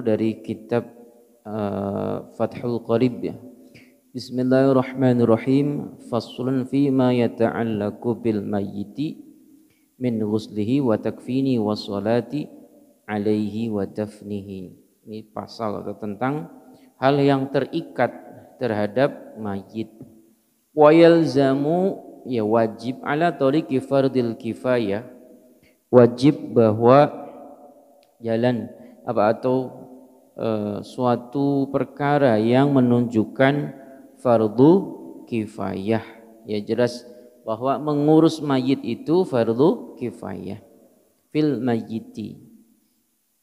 dulu dari kitab uh, Fathul Qarib ya. Bismillahirrahmanirrahim. Faslun fi ma yata'allaqu bil mayyiti min ghuslihi wa takfini wa salati alaihi wa dafnihi. Ini pasal atau tentang hal yang terikat terhadap mayit. Wa yalzamu ya wajib ala tariqi fardil kifayah wajib bahwa jalan apa atau uh, suatu perkara yang menunjukkan fardu kifayah. Ya jelas bahwa mengurus mayit itu fardu kifayah. Fil majiti.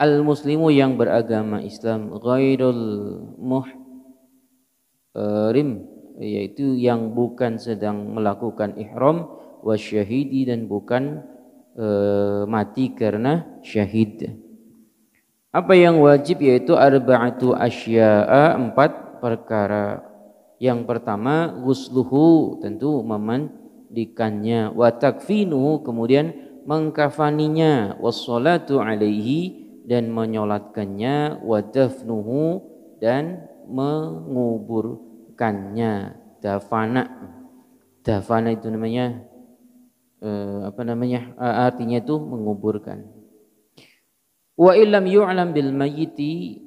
Al muslimu yang beragama Islam ghairul muhrim yaitu yang bukan sedang melakukan ihram wasyahidi dan bukan uh, mati karena syahid. Apa yang wajib yaitu arba'atu asya'a empat perkara. Yang pertama gusluhu tentu memandikannya wa takfinu kemudian mengkafaninya wassalatu alaihi dan menyolatkannya wa dafnuhu dan menguburkannya dafana dafana itu namanya eh, apa namanya eh, artinya itu menguburkan wa illam yu'lam bil mayyiti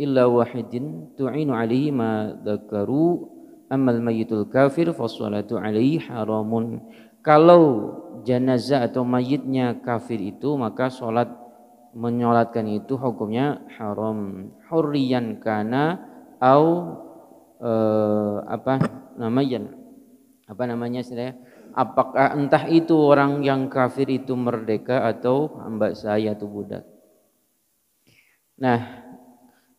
illa wahidin tu'inu alaihi ma dzakaru amal mayyitul kafir fa fassalatu alaihi haramun kalau jenazah atau mayitnya kafir itu maka salat menyolatkan itu hukumnya haram hurriyan kana au uh, apa namanya apa namanya istilahnya apakah entah itu orang yang kafir itu merdeka atau hamba saya itu budak. Nah,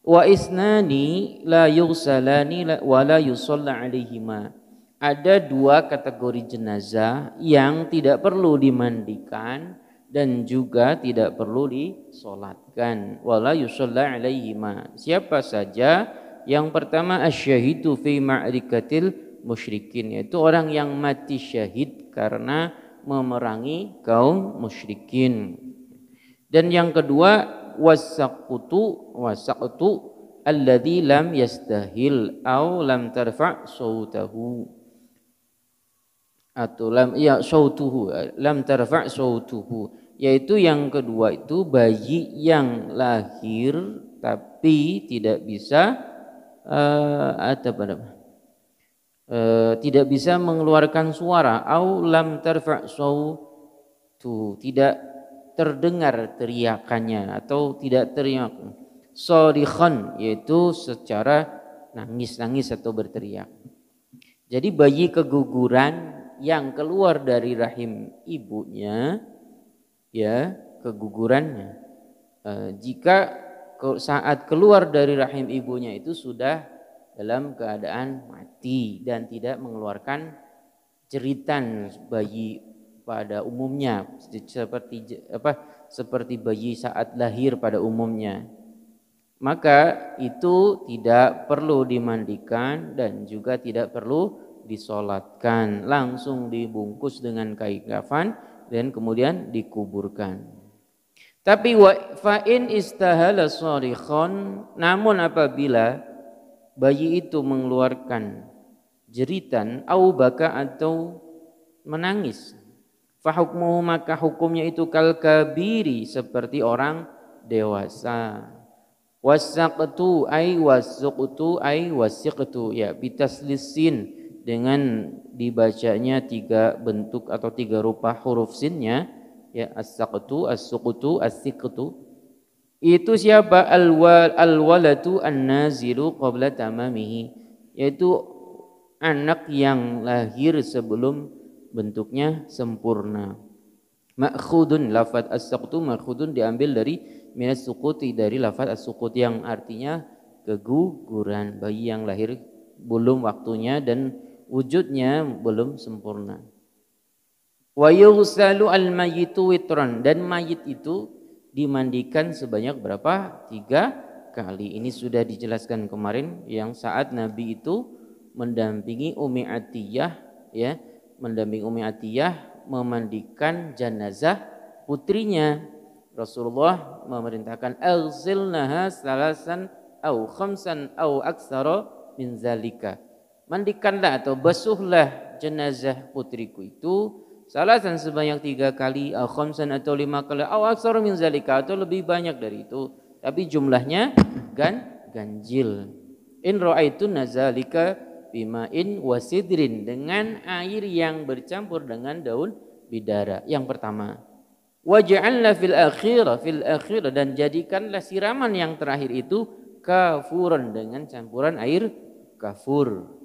wa isnani la yusallani wa la yusalla alaihima. Ada dua kategori jenazah yang tidak perlu dimandikan dan juga tidak perlu disolatkan. Wala yusalla alaihima. Siapa saja yang pertama asyhadu fi ma'rikatil musyrikin yaitu orang yang mati syahid karena memerangi kaum musyrikin. Dan yang kedua wasaqutu wasaqtu alladzi lam yastahil au lam tarfa sautahu atau lam ya sautuhu lam tarfa sautuhu yaitu yang kedua itu bayi yang lahir tapi tidak bisa uh, eh, atau apa namanya e, tidak bisa mengeluarkan suara au lam tarfa sautu tidak terdengar teriakannya atau tidak teriak sadikhan yaitu secara nangis-nangis atau berteriak jadi bayi keguguran yang keluar dari rahim ibunya ya kegugurannya e, jika saat keluar dari rahim ibunya itu sudah dalam keadaan mati dan tidak mengeluarkan jeritan bayi pada umumnya seperti apa seperti bayi saat lahir pada umumnya maka itu tidak perlu dimandikan dan juga tidak perlu disolatkan langsung dibungkus dengan kain kafan dan kemudian dikuburkan tapi wa fa'in istahala namun apabila bayi itu mengeluarkan jeritan au baka atau menangis fahukmuhu maka hukumnya itu kal kabiri seperti orang dewasa wasaqtu ai wasuqtu ai wasiqtu ya bitaslisin dengan dibacanya tiga bentuk atau tiga rupa huruf sinnya ya as-saqtu as-suqtu as-siqtu itu siapa al-wal al an-nazilu qabla tamamihi yaitu anak yang lahir sebelum bentuknya sempurna. Ma'khudun lafaz as-saqtu ma'khudun diambil dari minas suquti dari lafaz as-suqut yang artinya keguguran bayi yang lahir belum waktunya dan wujudnya belum sempurna. Wa yughsalu al-mayyitu witran dan mayit itu dimandikan sebanyak berapa? Tiga kali. Ini sudah dijelaskan kemarin yang saat Nabi itu mendampingi Umi Atiyah ya, mendampingi Umi Atiyah memandikan jenazah putrinya. Rasulullah memerintahkan al aghsilnaha salasan au khamsan au aksara min zalika. Mandikanlah atau basuhlah jenazah putriku itu Salah dan sebanyak tiga kali atau eh, khamsan atau lima kali atau aksar min zalika atau lebih banyak dari itu tapi jumlahnya gan ganjil in ra'aitun nazalika bimain wasidrin dengan air yang bercampur dengan daun bidara yang pertama waj'alna fil akhir fil akhir dan jadikanlah siraman yang terakhir itu kafuran dengan campuran air kafur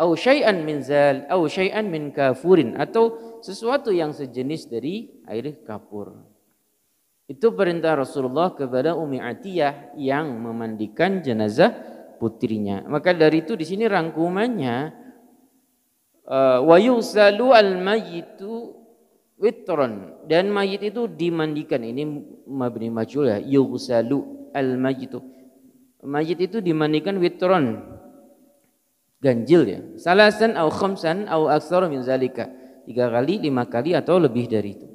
au syai'an min zal au syai'an min kafurin atau sesuatu yang sejenis dari air kapur. Itu perintah Rasulullah kepada Umi Atiyah yang memandikan jenazah putrinya. Maka dari itu di sini rangkumannya eh, wa yusalu al mayitu witron dan mayit itu dimandikan ini mabni majul ya yusalu al mayitu mayit itu dimandikan witron ganjil ya. Salasan au khamsan au aksar min zalika. Tiga kali, lima kali atau lebih dari itu.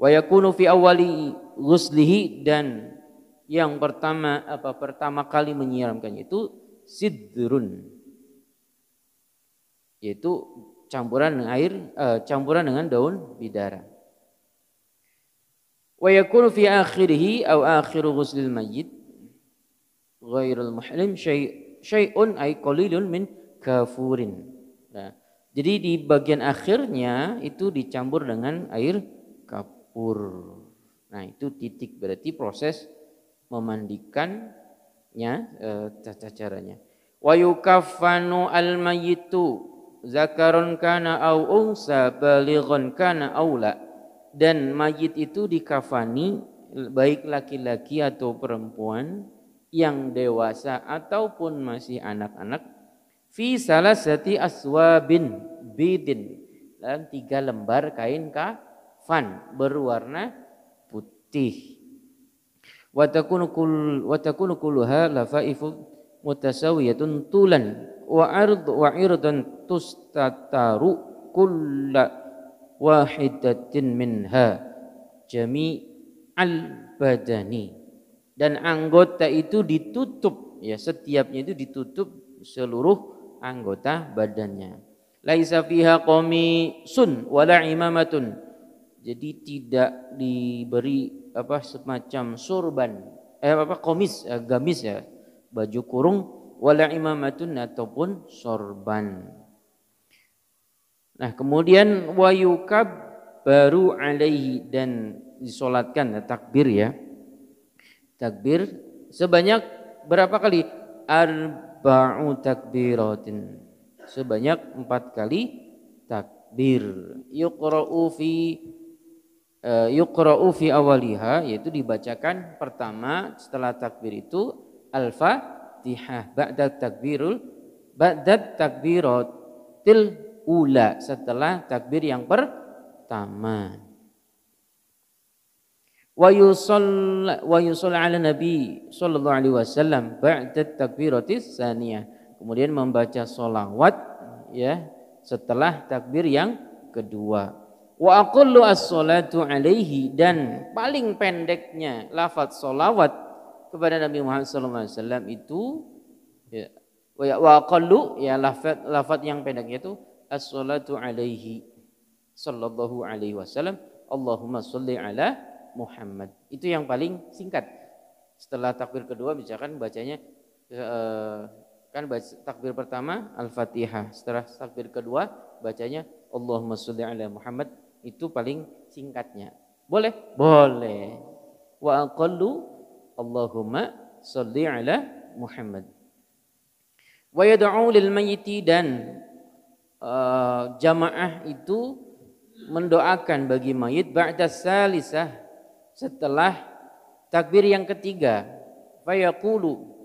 Wa yakunu fi awali ghuslihi dan yang pertama apa pertama kali menyiramkannya itu sidrun yaitu campuran dengan air uh, campuran dengan daun bidara wa yakunu fi akhirih aw akhiru ghuslil mayyit ghairul muhrim syai' syai'un ay qalilun min kafurin. Nah, jadi di bagian akhirnya itu dicampur dengan air kapur. Nah, itu titik berarti proses memandikannya e, caranya. Wa yukafanu al mayitu zakaron kana au unsa balighon kana aula dan mayit itu dikafani baik laki-laki atau perempuan yang dewasa ataupun masih anak-anak fi salasati aswabin bidin dan tiga lembar kain kafan berwarna putih. Wa takunu kul wa lafaifu mutasawiyatun tulan wa ard wa irdan tustataru kulla wahidatin minha jami al badani dan anggota itu ditutup ya setiapnya itu ditutup seluruh anggota badannya. Laisa fiha sun wala imamatun. Jadi tidak diberi apa semacam surban, eh apa komis, eh, gamis ya, baju kurung wala imamatun ataupun sorban. Nah, kemudian wayukab baru alaihi dan disolatkan ya, takbir ya. Takbir sebanyak berapa kali? Ar arba'u takbiratin sebanyak empat kali takbir yuqra'u fi uh, yuqra'u fi awaliha yaitu dibacakan pertama setelah takbir itu al-fatihah ba'da takbirul ba'da til ula setelah takbir yang pertama wa yusalli wa ala nabi sallallahu alaihi wasallam ba'da takbiratis saniyah kemudian membaca solawat ya setelah takbir yang kedua wa aqullu as-salatu alaihi dan paling pendeknya lafaz solawat kepada Nabi Muhammad sallallahu alaihi wasallam itu ya wa aqallu ya lafaz lafaz yang pendeknya itu as-salatu alaihi sallallahu alaihi wasallam Allahumma salli ala Muhammad. Itu yang paling singkat. Setelah takbir kedua misalkan bacanya eh, kan takbir pertama Al-Fatihah, setelah takbir kedua bacanya Allahumma sholli ala Muhammad itu paling singkatnya. Boleh? Boleh. Wa aqallu Allahumma sholli ala Muhammad. Wa yad'u lil mayyiti dan uh, jamaah itu mendoakan bagi mayit ba'da salisah setelah takbir yang ketiga fayaqulu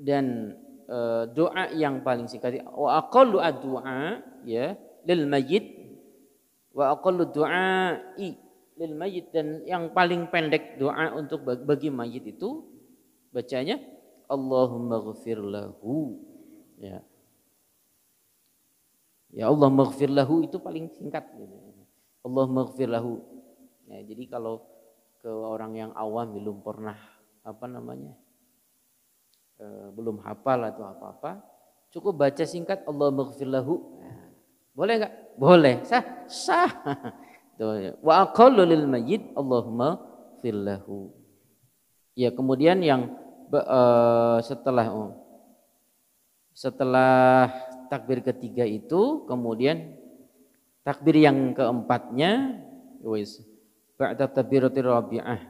dan e, doa yang paling singkat wa aqallu addu'a ya lil mayyit wa aqallu du'ai lil mayyit dan yang paling pendek doa untuk bagi mayit itu bacanya Allahumma ghafir lahu ya ya Allah maghfir lahu itu paling singkat Allahumma maghfir lahu Ya, jadi kalau ke orang yang awam belum pernah apa namanya e, belum hafal atau apa-apa, cukup baca singkat Allah maghfirlahu. Nah, ya. boleh nggak? Boleh. Sah, sah. Ya. Wa aqallu lil majid Allahumma firlahu. Ya, kemudian yang e, setelah oh, setelah takbir ketiga itu kemudian takbir yang keempatnya wes ba'da tabiratir rabi'ah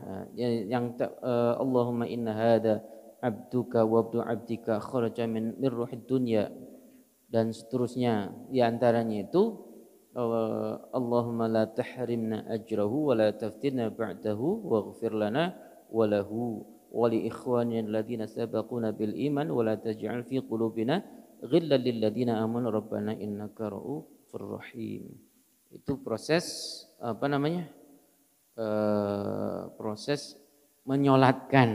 yang eh, Allahumma inna hada abduka wa abdu abdika kharaja min mirruhid dunya dan seterusnya di antaranya itu eh, Allahumma la tahrimna ajrahu wa la taftina ba'dahu waghfir lana wa lahu wa li ikhwanina alladhina sabaquna bil iman wa la taj'al fi qulubina ghillan lil ladina amanu rabbana innaka ra'ufur rahim itu proses apa namanya Eh, proses menyolatkan.